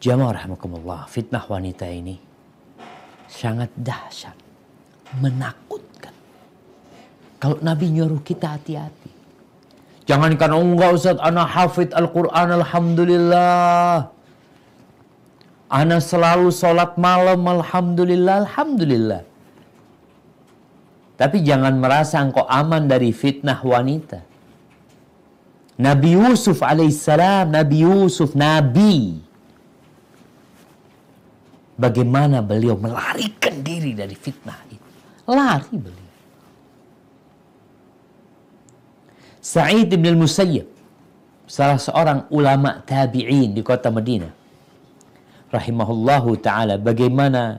Jamaah rahmatullah, fitnah wanita ini sangat dahsyat, menakutkan. Kalau Nabi nyuruh kita hati-hati. Jangankan oh enggak Ustaz, ana hafid Al-Quran Alhamdulillah. Ana selalu sholat malam Alhamdulillah, Alhamdulillah. Tapi jangan merasa engkau aman dari fitnah wanita. Nabi Yusuf alaihissalam, Nabi Yusuf, Nabi bagaimana beliau melarikan diri dari fitnah itu. Lari beliau. Sa'id bin musayyib salah seorang ulama tabi'in di kota Madinah. Rahimahullahu ta'ala, bagaimana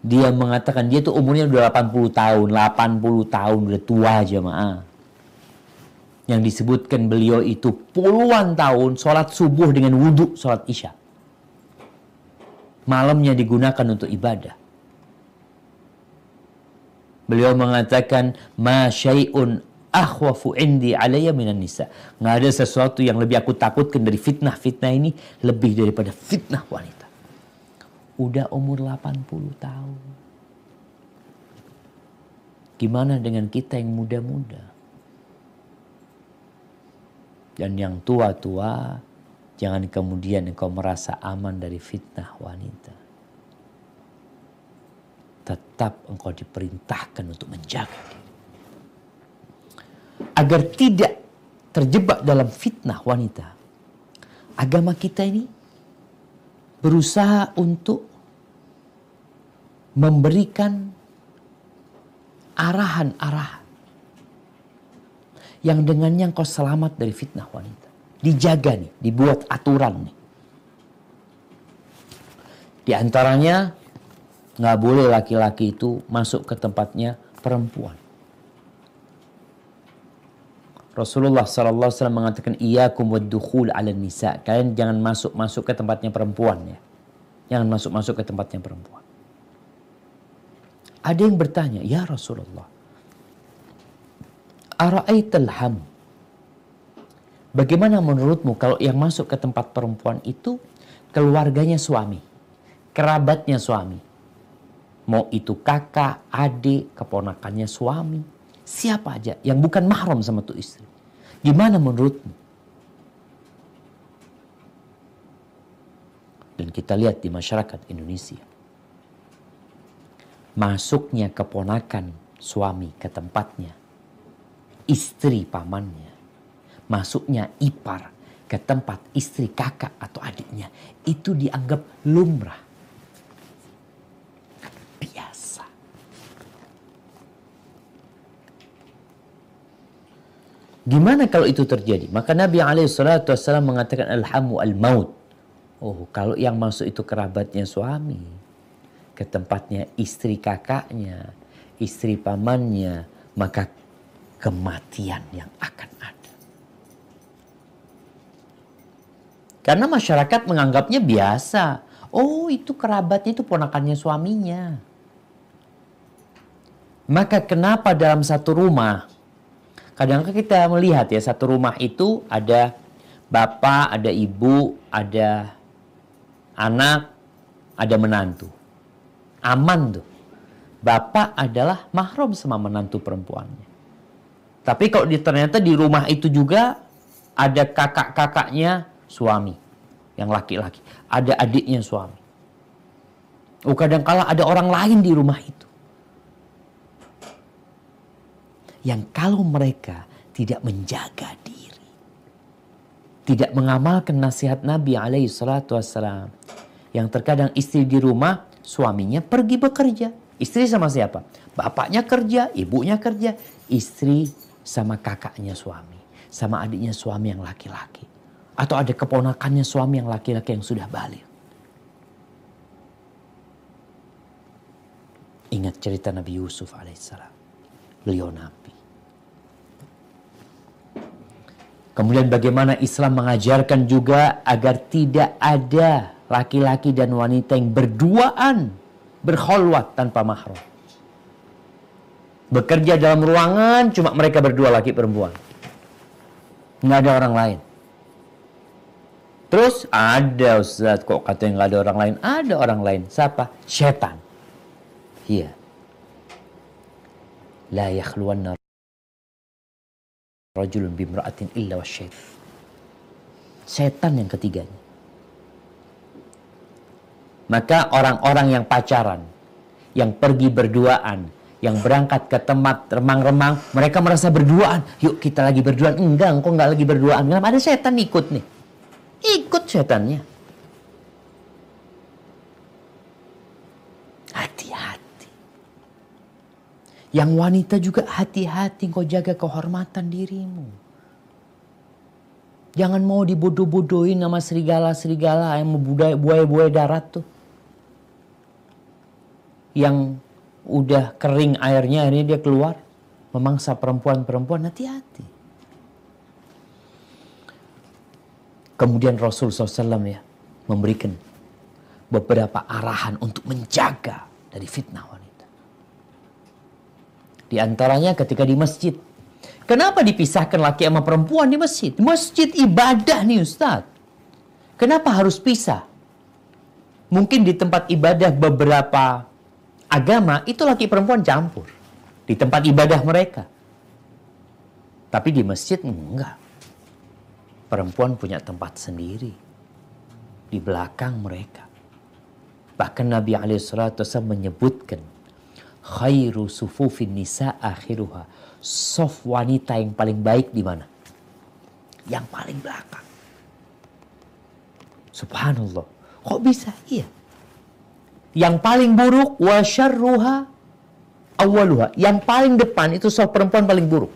dia mengatakan, dia itu umurnya udah 80 tahun, 80 tahun, udah tua jamaah. Yang disebutkan beliau itu puluhan tahun sholat subuh dengan wudhu sholat isya malamnya digunakan untuk ibadah. Beliau mengatakan, "Ma syai'un akhwafu indi alayya minan nisa." Nggak ada sesuatu yang lebih aku takutkan dari fitnah-fitnah ini lebih daripada fitnah wanita. Udah umur 80 tahun. Gimana dengan kita yang muda-muda? Dan yang tua-tua Jangan kemudian engkau merasa aman dari fitnah wanita. Tetap engkau diperintahkan untuk menjaga diri. Agar tidak terjebak dalam fitnah wanita. Agama kita ini berusaha untuk memberikan arahan-arahan yang dengannya engkau selamat dari fitnah wanita dijaga nih, dibuat aturan nih. Di antaranya nggak boleh laki-laki itu masuk ke tempatnya perempuan. Rasulullah Alaihi Wasallam mengatakan iya waddukhul 'ala nisa. Kalian jangan masuk-masuk ke tempatnya perempuan ya. Jangan masuk-masuk ke tempatnya perempuan. Ada yang bertanya, "Ya Rasulullah, Arai ham?" Bagaimana menurutmu kalau yang masuk ke tempat perempuan itu keluarganya suami, kerabatnya suami? Mau itu kakak, adik, keponakannya suami, siapa aja yang bukan mahram sama tuh istri. Gimana menurutmu? Dan kita lihat di masyarakat Indonesia. Masuknya keponakan suami ke tempatnya, istri pamannya masuknya ipar ke tempat istri kakak atau adiknya itu dianggap lumrah. Biasa. Gimana kalau itu terjadi? Maka Nabi SAW mengatakan alhamu al-maut. Oh, kalau yang masuk itu kerabatnya suami, ke tempatnya istri kakaknya, istri pamannya, maka kematian yang akan ada. Karena masyarakat menganggapnya biasa. Oh itu kerabatnya itu ponakannya suaminya. Maka kenapa dalam satu rumah kadang-kadang kita melihat ya satu rumah itu ada bapak, ada ibu, ada anak, ada menantu. Aman tuh. Bapak adalah mahram sama menantu perempuannya. Tapi kalau ternyata di rumah itu juga ada kakak-kakaknya, suami yang laki-laki, ada adiknya suami. Oh kala ada orang lain di rumah itu. Yang kalau mereka tidak menjaga diri, tidak mengamalkan nasihat Nabi alaihi salatu wassalam, yang terkadang istri di rumah, suaminya pergi bekerja. Istri sama siapa? Bapaknya kerja, ibunya kerja, istri sama kakaknya suami, sama adiknya suami yang laki-laki atau ada keponakannya suami yang laki-laki yang sudah balik. Ingat cerita Nabi Yusuf alaihissalam. Beliau nabi. Kemudian bagaimana Islam mengajarkan juga agar tidak ada laki-laki dan wanita yang berduaan, berkholwat tanpa mahram. Bekerja dalam ruangan cuma mereka berdua laki perempuan. Nggak ada orang lain. Terus ada Ustaz kok katanya nggak ada orang lain. Ada orang lain. Siapa? Setan. Iya. La yakhluwanna rajulun bimra'atin illa wasyaitan. Setan yang ketiganya. Maka orang-orang yang pacaran, yang pergi berduaan, yang berangkat ke tempat remang-remang, mereka merasa berduaan. Yuk kita lagi berduaan. Enggak, kok enggak lagi berduaan. Kenapa ada setan ikut nih? ikut setannya. Hati-hati. Yang wanita juga hati-hati kau jaga kehormatan dirimu. Jangan mau dibodoh-bodohin sama serigala-serigala yang buaya-buaya darat tuh. Yang udah kering airnya ini dia keluar memangsa perempuan-perempuan hati-hati. Kemudian Rasul SAW ya memberikan beberapa arahan untuk menjaga dari fitnah wanita. Di antaranya ketika di masjid. Kenapa dipisahkan laki sama perempuan di masjid? Masjid ibadah nih Ustaz. Kenapa harus pisah? Mungkin di tempat ibadah beberapa agama itu laki perempuan campur. Di tempat ibadah mereka. Tapi di masjid enggak. Perempuan punya tempat sendiri di belakang mereka. Bahkan Nabi Alaihissalam menyebutkan khairu sufufin nisa akhiruha. Sof wanita yang paling baik di mana? Yang paling belakang. Subhanallah. Kok bisa? Iya. Yang paling buruk wasyarruha awaluha. Yang paling depan itu soft perempuan paling buruk.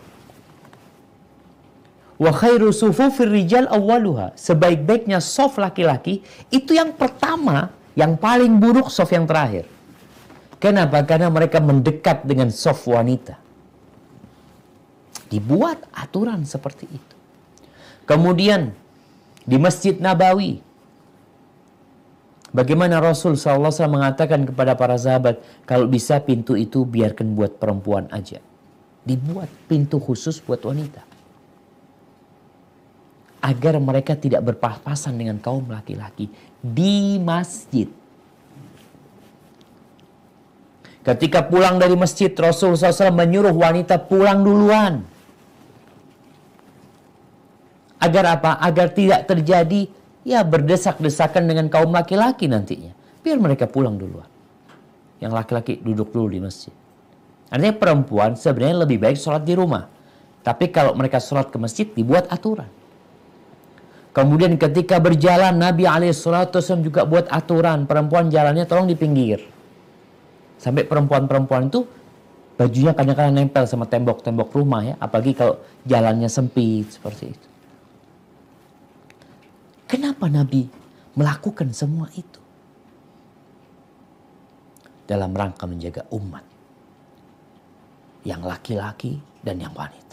Wa khairu sufu rijal awaluha Sebaik-baiknya soft laki-laki itu yang pertama, yang paling buruk soft yang terakhir. Kenapa? Karena mereka mendekat dengan soft wanita. Dibuat aturan seperti itu. Kemudian di Masjid Nabawi Bagaimana Rasul SAW mengatakan kepada para sahabat, kalau bisa pintu itu biarkan buat perempuan aja. Dibuat pintu khusus buat wanita agar mereka tidak berpapasan dengan kaum laki-laki di masjid. Ketika pulang dari masjid, Rasul SAW menyuruh wanita pulang duluan. Agar apa? Agar tidak terjadi ya berdesak-desakan dengan kaum laki-laki nantinya. Biar mereka pulang duluan. Yang laki-laki duduk dulu di masjid. Artinya perempuan sebenarnya lebih baik sholat di rumah. Tapi kalau mereka sholat ke masjid dibuat aturan. Kemudian ketika berjalan Nabi Alaihissalam juga buat aturan perempuan jalannya tolong di pinggir. Sampai perempuan-perempuan itu bajunya kadang-kadang nempel sama tembok-tembok rumah ya, apalagi kalau jalannya sempit seperti itu. Kenapa Nabi melakukan semua itu? Dalam rangka menjaga umat. Yang laki-laki dan yang wanita.